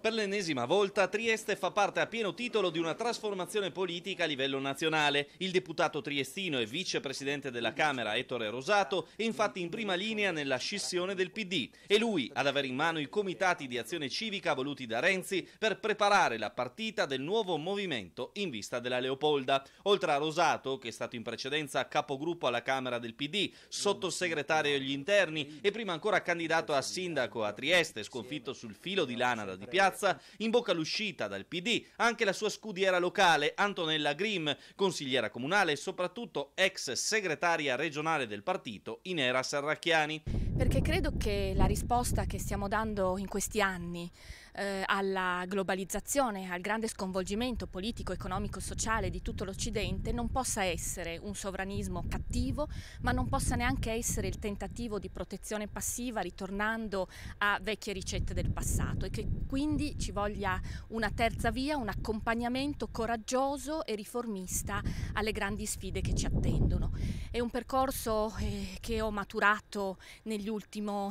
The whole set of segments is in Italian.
Per l'ennesima volta Trieste fa parte a pieno titolo di una trasformazione politica a livello nazionale. Il deputato triestino e vicepresidente della Camera Ettore Rosato è infatti in prima linea nella scissione del PD. È lui ad avere in mano i comitati di azione civica voluti da Renzi per preparare la partita del nuovo movimento in vista della Leopolda. Oltre a Rosato, che è stato in precedenza capogruppo alla Camera del PD, sottosegretario agli interni e prima ancora candidato a sindaco a Trieste, sconfitto sul filo di lana da Di Piazza, piazza, in bocca all'uscita dal PD anche la sua scudiera locale, Antonella Grimm, consigliera comunale e soprattutto ex segretaria regionale del partito, Inera Serracchiani perché credo che la risposta che stiamo dando in questi anni eh, alla globalizzazione, al grande sconvolgimento politico, economico, sociale di tutto l'Occidente non possa essere un sovranismo cattivo, ma non possa neanche essere il tentativo di protezione passiva ritornando a vecchie ricette del passato e che quindi ci voglia una terza via, un accompagnamento coraggioso e riformista alle grandi sfide che ci attendono. È un percorso eh, che ho maturato negli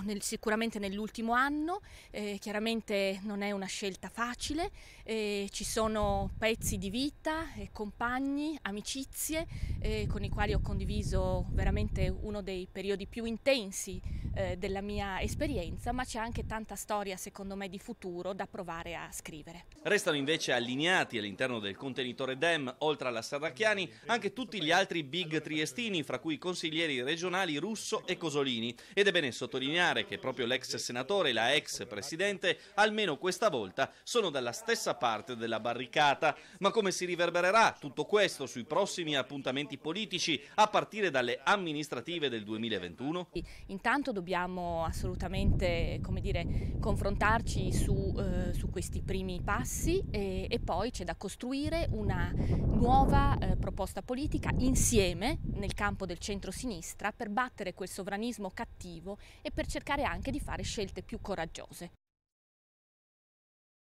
nel, sicuramente nell'ultimo anno, eh, chiaramente non è una scelta facile, eh, ci sono pezzi di vita, eh, compagni, amicizie eh, con i quali ho condiviso veramente uno dei periodi più intensi eh, della mia esperienza, ma c'è anche tanta storia secondo me di futuro da provare a scrivere. Restano invece allineati all'interno del contenitore DEM, oltre alla Serracchiani, anche tutti gli altri big triestini, fra cui consiglieri regionali Russo e Cosolini. Ed è bene sottolineare che proprio l'ex senatore e la ex presidente, almeno questa volta, sono dalla stessa parte della barricata. Ma come si riverbererà tutto questo sui prossimi appuntamenti politici, a partire dalle amministrative del 2021? Intanto dobbiamo assolutamente dire, confrontarci su, eh, su, questi primi passi e, e poi c'è da costruire una nuova eh, proposta politica insieme nel campo del centro-sinistra per battere quel sovranismo cattivo e per cercare anche di fare scelte più coraggiose.